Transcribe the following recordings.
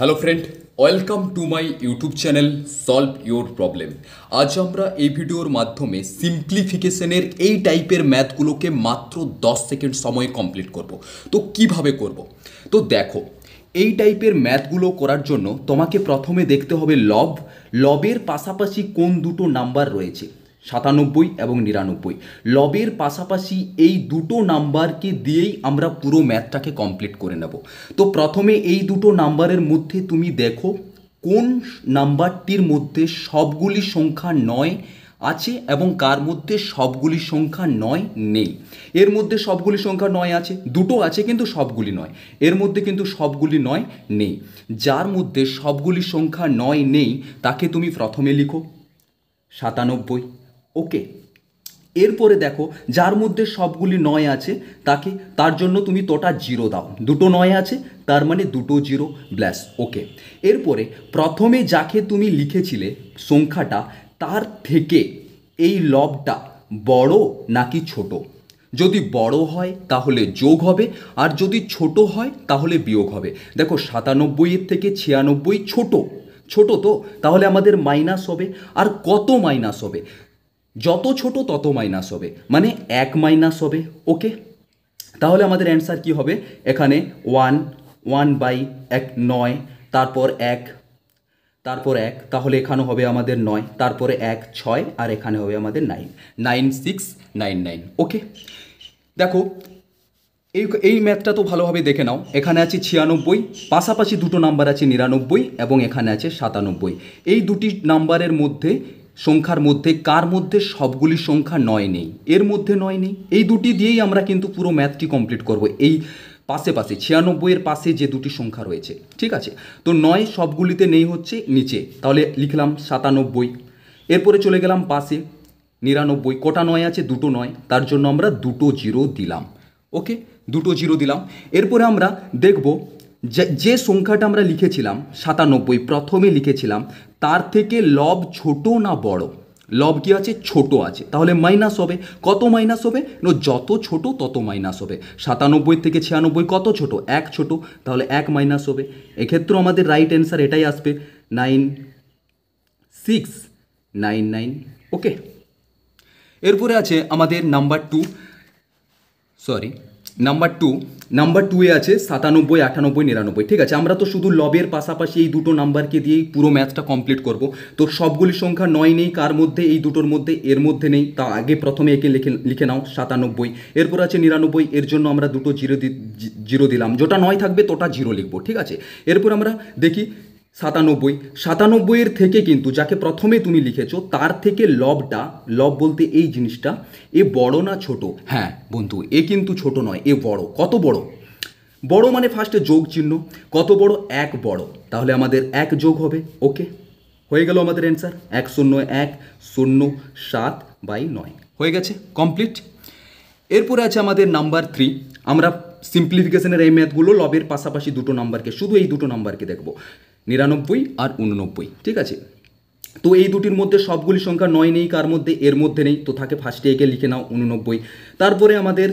hello friend welcome to my YouTube channel solve your problem আজ আমরা এই ভিডিওর মাধ্যমে সিম্পলিফিকেশনের এই টাইপের ম্যাথগুলোকে মাত্র 10 সেকেন্ড সময়ে কমপ্লিট করব তো কিভাবে করব তো দেখো এই টাইপের ম্যাথগুলো করার জন্য তোমাকে প্রথমে দেখতে হবে লব লবের পাশাপাশি কোন দুটো নাম্বার রয়েছে সাতানব্বই এবং নিরানব্বই লবের পাশাপাশি এই দুটো নাম্বারকে দিয়েই আমরা পুরো ম্যাথটাকে কমপ্লিট করে নেব তো প্রথমে এই দুটো নাম্বারের মধ্যে তুমি দেখো কোন নাম্বারটির মধ্যে সবগুলি সংখ্যা নয় আছে এবং কার মধ্যে সবগুলি সংখ্যা নয় নেই এর মধ্যে সবগুলি সংখ্যা নয় আছে দুটো আছে কিন্তু সবগুলি নয় এর মধ্যে কিন্তু সবগুলি নয় নেই যার মধ্যে সবগুলি সংখ্যা নয় নেই তাকে তুমি প্রথমে লিখো সাতানব্বই ওকে এরপরে দেখো যার মধ্যে সবগুলি নয় আছে তাকে তার জন্য তুমি তোটা জিরো দাও দুটো নয় আছে তার মানে দুটো জিরো ব্ল্যাস ওকে এরপরে প্রথমে যাকে তুমি লিখেছিলে সংখ্যাটা তার থেকে এই লবটা বড় নাকি ছোট যদি বড় হয় তাহলে যোগ হবে আর যদি ছোট হয় তাহলে বিয়োগ হবে দেখো সাতানব্বইয়ের থেকে ছিয়ানব্বই ছোট ছোট তো তাহলে আমাদের মাইনাস হবে আর কত মাইনাস হবে যত ছোট তত মাইনাস হবে মানে এক মাইনাস হবে ওকে তাহলে আমাদের অ্যান্সার কি হবে এখানে ওয়ান ওয়ান বাই এক নয় তারপর এক তারপর এক তাহলে এখানে হবে আমাদের নয় তারপরে এক ছয় আর এখানে হবে আমাদের nine nine six nine nine okay দেখো এই এই ম্যাথটা তো ভালোভাবে দেখে নাও এখানে আছে ছিয়ানব্বই পাশাপাশি দুটো নাম্বার আছে নিরানব্বই এবং এখানে আছে সাতানব্বই এই দুটি নাম্বারের মধ্যে সংখ্যার মধ্যে কার মধ্যে সবগুলি সংখ্যা নয় নেই এর মধ্যে নয় নেই এই দুটি দিয়েই আমরা কিন্তু পুরো ম্যাথটি কমপ্লিট করব এই পাশে পাশে ছিয়ানব্বইয়ের পাশে যে দুটি সংখ্যা রয়েছে ঠিক আছে তো নয় সবগুলিতে নেই হচ্ছে নিচে তাহলে লিখলাম সাতানব্বই এরপরে চলে গেলাম পাশে নিরানব্বই কটা নয় আছে দুটো নয় তার জন্য আমরা দুটো জিরো দিলাম ওকে দুটো জিরো দিলাম এরপরে আমরা দেখব যে সংখ্যাটা আমরা লিখেছিলাম সাতানব্বই প্রথমে লিখেছিলাম তার থেকে লব ছোট না বড় লব কি আছে ছোট আছে তাহলে মাইনাস হবে কত মাইনাস হবে নো যত ছোট তত মাইনাস হবে সাতানব্বই থেকে ছিয়ানব্বই কত ছোট এক ছোট তাহলে এক মাইনাস হবে এক্ষেত্রেও আমাদের রাইট অ্যান্সার এটাই আসবে nine six nine nine okay এরপরে আছে আমাদের number two sorry number two number টুয়ে আছে সাতানব্বই আটানব্বই নিরানব্বই ঠিক আছে আমরা তো শুধু লবের পাশাপাশি এই দুটো নাম্বারকে দিয়েই পুরো ম্যাথটা কমপ্লিট করব তো সবগুলি সংখ্যা নয় নেই কার মধ্যে এই দুটোর মধ্যে এর মধ্যে নেই তা আগে প্রথমে একে লিখে লিখে নাও সাতানব্বই এরপর আছে নিরানব্বই এর জন্য আমরা দুটো জিরো জিরো দিলাম যেটা নয় থাকবে তোটা জিরো লিখবো ঠিক আছে এরপর আমরা দেখি সাতানব্বই সাতানব্বইয়ের থেকে কিন্তু যাকে প্রথমে তুমি লিখেছো তার থেকে লবটা লব বলতে এই জিনিসটা এ বড় না ছোট হ্যাঁ বন্ধু এ কিন্তু ছোট নয় এ বড় কত বড় বড় মানে ফার্স্টে যোগ চিহ্ন কত বড় এক বড় তাহলে আমাদের এক যোগ হবে ওকে হয়ে গেল আমাদের অ্যান্সার এক শূন্য এক শূন্য সাত বাই নয় হয়ে গেছে কমপ্লিট এরপরে আছে আমাদের নাম্বার থ্রি আমরা সিম্পলিফিকেশনের এই ম্যাথগুলো লবের পাশাপাশি দুটো নাম্বারকে শুধু এই দুটো নাম্বারকে দেখবো নিরানব্বই আর উননব্বই ঠিক আছে তো এই দুটির মধ্যে সবগুলি সংখ্যা নয় নেই কার মধ্যে এর মধ্যে নেই তো থাকে ফার্স্টে একে লিখে নাও উননব্বই তারপরে আমাদের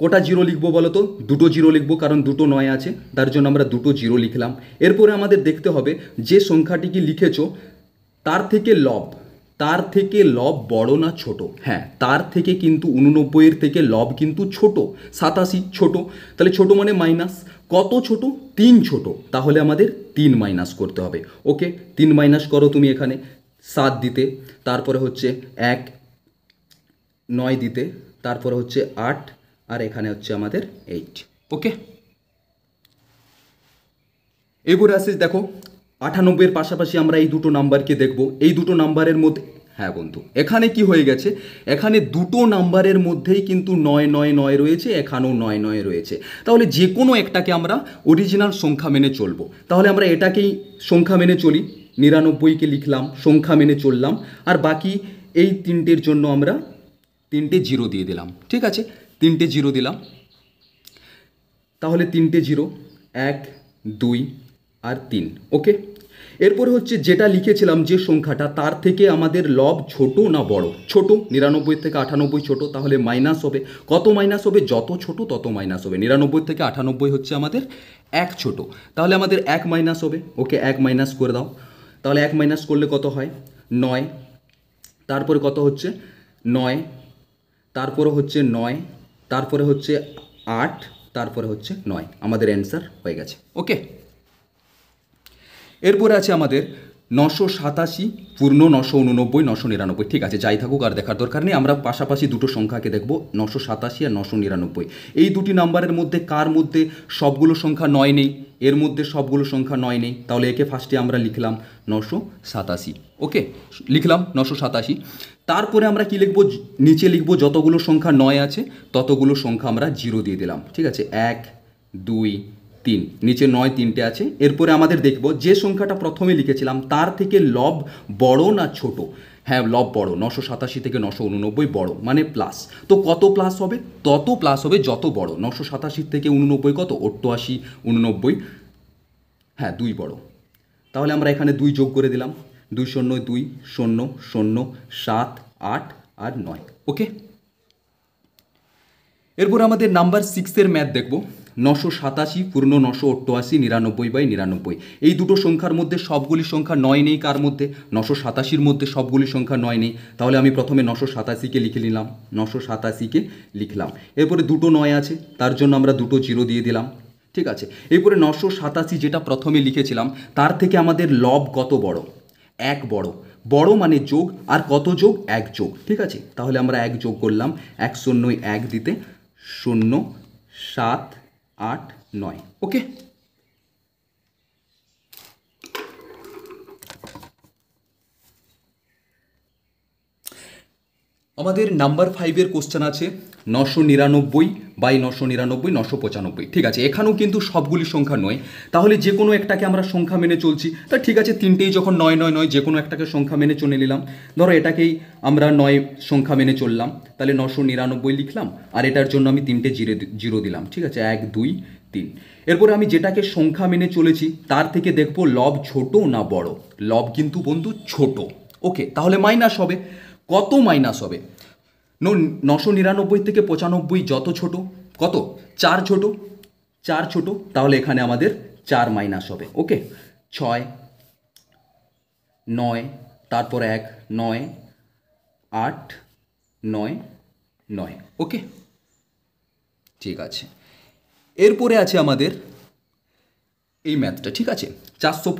কটা জিরো লিখবো বলো তো দুটো জিরো লিখবো কারণ দুটো নয় আছে তার জন্য আমরা দুটো জিরো লিখলাম এরপরে আমাদের দেখতে হবে যে সংখ্যাটি কি লিখেছো তার থেকে লব তার থেকে লব বড় না ছোট হ্যাঁ তার থেকে কিন্তু উননব্বইয়ের থেকে লব কিন্তু ছোট সাতাশি ছোট তাহলে ছোট মানে মাইনাস কত ছোট তিন ছোট তাহলে আমাদের তিন মাইনাস করতে হবে ওকে তিন মাইনাস করো তুমি এখানে সাত দিতে তারপরে হচ্ছে এক নয় দিতে তারপরে হচ্ছে আট আর এখানে হচ্ছে আমাদের এইট ওকে এগুলো আসিস দেখো আটানব্বইয়ের পাশাপাশি আমরা এই দুটো নাম্বারকে দেখব এই দুটো নাম্বারের মধ্যে হ্যাঁ বন্ধু এখানে কি হয়ে গেছে এখানে দুটো নাম্বারের মধ্যেই কিন্তু নয় নয় নয় রয়েছে এখানেও নয় নয় রয়েছে তাহলে যে কোনো একটাকে আমরা অরিজিনাল সংখ্যা মেনে চলবো তাহলে আমরা এটাকেই সংখ্যা মেনে চলি নিরানব্বইকে লিখলাম সংখ্যা মেনে চললাম আর বাকি এই তিনটের জন্য আমরা তিনটে জিরো দিয়ে দিলাম ঠিক আছে তিনটে জিরো দিলাম তাহলে তিনটে জিরো এক দুই আর তিন ওকে এরপরে হচ্ছে যেটা লিখেছিলাম যে সংখ্যাটা তার থেকে আমাদের লব ছোট না বড় ছোট নিরানব্বই থেকে আটানব্বই ছোট তাহলে মাইনাস হবে কত মাইনাস হবে যত ছোট তত মাইনাস হবে নিরানব্বই থেকে আটানব্বই হচ্ছে আমাদের এক ছোট তাহলে আমাদের এক মাইনাস হবে ওকে এক মাইনাস করে দাও তাহলে এক মাইনাস করলে কত হয় নয় তারপরে কত হচ্ছে নয় তারপরে হচ্ছে নয় তারপরে হচ্ছে আট তারপরে হচ্ছে নয় আমাদের অ্যান্সার হয়ে গেছে ওকে এরপরে আছে আমাদের নশো সাতাশি পূর্ণ নশো উননব্বই নশো নিরানব্বই ঠিক আছে যাই থাকুক আর দেখার দরকার নেই আমরা পাশাপাশি দুটো সংখ্যাকে দেখব নশো সাতাশি আর নশো নিরানব্বই এই দুটি নাম্বারের মধ্যে কার মধ্যে সবগুলো সংখ্যা নয় নেই এর মধ্যে সবগুলো সংখ্যা নয় নেই তাহলে একে ফার্স্টে আমরা লিখলাম নশো সাতাশি ওকে লিখলাম নশো সাতাশি তারপরে আমরা কি লিখব নিচে লিখব যতগুলো সংখ্যা নয় আছে ততগুলো সংখ্যা আমরা জিরো দিয়ে দিলাম ঠিক আছে এক দুই তিন নিচে নয় তিনটে আছে এরপরে আমাদের দেখব যে সংখ্যাটা প্রথমে লিখেছিলাম তার থেকে লব বড় না ছোট হ্যাঁ লব বড় নশো সাতাশি থেকে নশো উননব্বই বড় মানে প্লাস তো কত প্লাস হবে তত প্লাস হবে যত বড় নশো সাতাশির থেকে উননব্বই কত অষ্টআশি উননব্বই হ্যাঁ দুই বড় তাহলে আমরা এখানে দুই যোগ করে দিলাম দুই শূন্য দুই শূন্য শূন্য সাত আট আর নয় ওকে এরপর আমাদের নাম্বার সিক্সের ম্যাথ দেখব নশো সাতাশি পূর্ণ নশো অট্টআশি নিরানব্বই বাই নিরানব্বই এই দুটো সংখ্যার মধ্যে সবগুলি সংখ্যা নয় নেই কার মধ্যে নশো সাতাশির মধ্যে সবগুলি সংখ্যা নয় নেই তাহলে আমি প্রথমে নশো সাতাশিকে লিখে নিলাম নশো সাতাশিকে লিখলাম এরপরে দুটো নয় আছে তার জন্য আমরা দুটো জিরো দিয়ে দিলাম ঠিক আছে এরপরে নশো সাতাশি যেটা প্রথমে লিখেছিলাম তার থেকে আমাদের লব কত বড় এক বড় বড় মানে যোগ আর কত যোগ এক যোগ ঠিক আছে তাহলে আমরা এক যোগ করলাম এক শূন্য এক দিতে শূন্য সাত आठ नय ओके আমাদের নাম্বার ফাইভের কোশ্চেন আছে নশো নিরানব্বই বাই নশো নিরানব্বই নশো পঁচানব্বই ঠিক আছে এখানেও কিন্তু সবগুলি সংখ্যা নয় তাহলে যে কোনো একটাকে আমরা সংখ্যা মেনে চলছি তা ঠিক আছে তিনটেই যখন নয় নয় নয় যে কোনো একটাকে সংখ্যা মেনে চলে নিলাম ধরো এটাকেই আমরা নয় সংখ্যা মেনে চললাম তাহলে নশো নিরানব্বই লিখলাম আর এটার জন্য আমি তিনটে জিরো জিরো দিলাম ঠিক আছে এক দুই তিন এরপরে আমি যেটাকে সংখ্যা মেনে চলেছি তার থেকে দেখবো লব ছোট না বড় লব কিন্তু বন্ধু ছোট ওকে তাহলে মাইনাস হবে কত মাইনাস হবে নশো নিরানব্বই থেকে পঁচানব্বই যত ছোট কত চার ছোট চার ছোট তাহলে এখানে আমাদের চার মাইনাস হবে ওকে ছয় নয় তারপর এক নয় আট নয় নয় ওকে ঠিক আছে এরপরে আছে আমাদের এই ম্যাথটা ঠিক আছে চারশো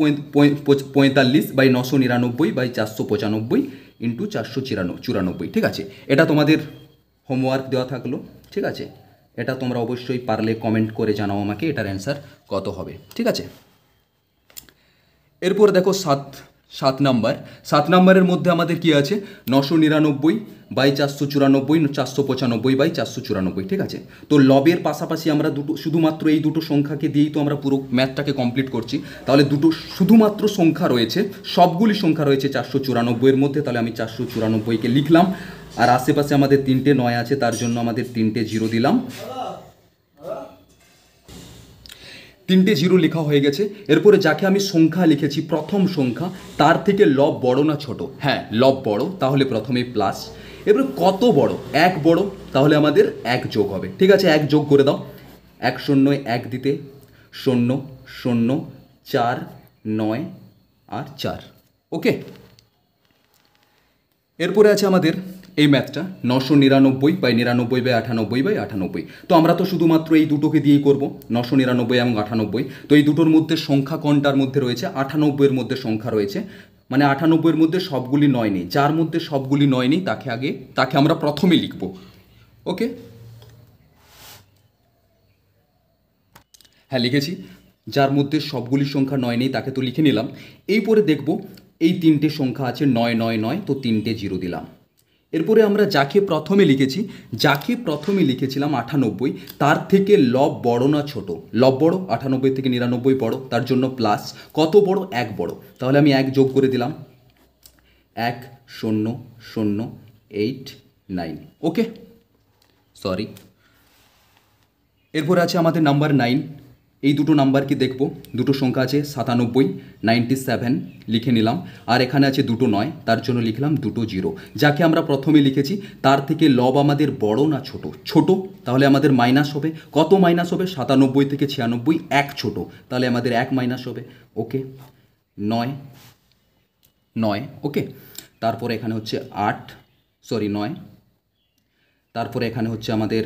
পঁয়তাল্লিশ বাই নশো নিরানব্বই বাই চারশো পঁচানব্বই ইন্টু চারশো চুরানব্বই ঠিক আছে এটা তোমাদের হোমওয়ার্ক দেওয়া থাকলো ঠিক আছে এটা তোমরা অবশ্যই পারলে কমেন্ট করে জানাও আমাকে এটার অ্যান্সার কত হবে ঠিক আছে এরপর দেখো সাত সাত নাম্বার সাত নাম্বারের মধ্যে আমাদের কি আছে নশো নিরানব্বই বাই চারশো চুরানব্বই চারশো পঁচানব্বই বাই চারশো চুরানব্বই ঠিক আছে তো লবের পাশাপাশি আমরা দুটো শুধুমাত্র এই দুটো সংখ্যাকে দিয়েই তো আমরা পুরো ম্যাথটাকে কমপ্লিট করছি তাহলে দুটো শুধুমাত্র সংখ্যা রয়েছে সবগুলি সংখ্যা রয়েছে চারশো চুরানব্বইয়ের মধ্যে তাহলে আমি চারশো চুরানব্বইকে লিখলাম আর আশেপাশে আমাদের তিনটে নয় আছে তার জন্য আমাদের তিনটে জিরো দিলাম তিনটে জিরো লেখা হয়ে গেছে এরপরে যাকে আমি সংখ্যা লিখেছি প্রথম সংখ্যা তার থেকে লব বড় না ছোট হ্যাঁ লব বড় তাহলে প্রথমে প্লাস এবার কত বড় এক বড় তাহলে আমাদের এক যোগ হবে ঠিক আছে এক যোগ করে দাও এক শূন্য এক দিতে শূন্য শূন্য চার নয় আর চার ওকে এরপরে আছে আমাদের এই ম্যাথটা নশো নিরানব্বই বাই নিরানব্বই বাই আটানব্বই বাই আটানব্বই তো আমরা তো শুধুমাত্র এই দুটোকে দিয়েই করব নশো নিরানব্বই এবং আটানব্বই তো এই দুটোর মধ্যে সংখ্যা কোনটার মধ্যে রয়েছে আঠানব্বইয়ের মধ্যে সংখ্যা রয়েছে মানে আঠানব্বইয়ের মধ্যে সবগুলি নয় নেই যার মধ্যে সবগুলি নয় নেই তাকে আগে তাকে আমরা প্রথমে লিখব ওকে হ্যাঁ লিখেছি যার মধ্যে সবগুলি সংখ্যা নয় নেই তাকে তো লিখে নিলাম এই পরে দেখব এই তিনটে সংখ্যা আছে নয় নয় নয় তো তিনটে জিরো দিলাম এরপরে আমরা যাকে প্রথমে লিখেছি যাকে প্রথমে লিখেছিলাম আটানব্বই তার থেকে লব বড় না ছোট লব বড় আটানব্বই থেকে নিরানব্বই বড় তার জন্য প্লাস কত বড় এক বড় তাহলে আমি এক যোগ করে দিলাম এক শূন্য শূন্য এইট নাইন ওকে সরি এরপরে আছে আমাদের নাম্বার নাইন এই দুটো নাম্বার কি দেখব দুটো সংখ্যা আছে সাতানব্বই নাইনটি সেভেন লিখে নিলাম আর এখানে আছে দুটো নয় তার জন্য লিখলাম দুটো জিরো যাকে আমরা প্রথমে লিখেছি তার থেকে লব আমাদের বড় না ছোট ছোট তাহলে আমাদের মাইনাস হবে কত মাইনাস হবে সাতানব্বই থেকে ছিয়ানব্বই এক ছোট তাহলে আমাদের এক মাইনাস হবে ওকে নয় নয় ওকে তারপর এখানে হচ্ছে আট সরি নয় তারপরে এখানে হচ্ছে আমাদের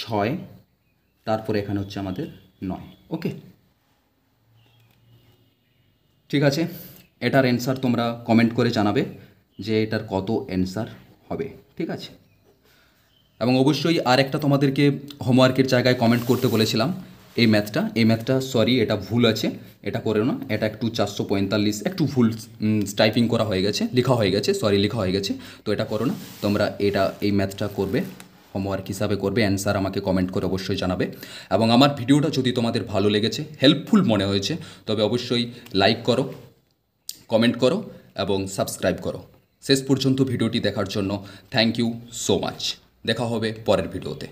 ছয় তারপরে এখানে হচ্ছে আমাদের নয় ওকে ঠিক আছে এটার অ্যান্সার তোমরা কমেন্ট করে জানাবে যে এটার কত অ্যান্সার হবে ঠিক আছে এবং অবশ্যই আর একটা তোমাদেরকে হোমওয়ার্কের জায়গায় কমেন্ট করতে বলেছিলাম এই ম্যাথটা এই ম্যাথটা সরি এটা ভুল আছে এটা করে না এটা একটু চারশো পঁয়তাল্লিশ একটু ভুল টাইপিং করা হয়ে গেছে লেখা হয়ে গেছে সরি লেখা হয়ে গেছে তো এটা করো না তোমরা এটা এই ম্যাথটা করবে হোমওয়ার্ক হিসাবে করবে অ্যান্সার আমাকে কমেন্ট করে অবশ্যই জানাবে এবং আমার ভিডিওটা যদি তোমাদের ভালো লেগেছে হেল্পফুল মনে হয়েছে তবে অবশ্যই লাইক করো কমেন্ট করো এবং সাবস্ক্রাইব করো শেষ পর্যন্ত ভিডিওটি দেখার জন্য থ্যাংক ইউ সো মাচ দেখা হবে পরের ভিডিওতে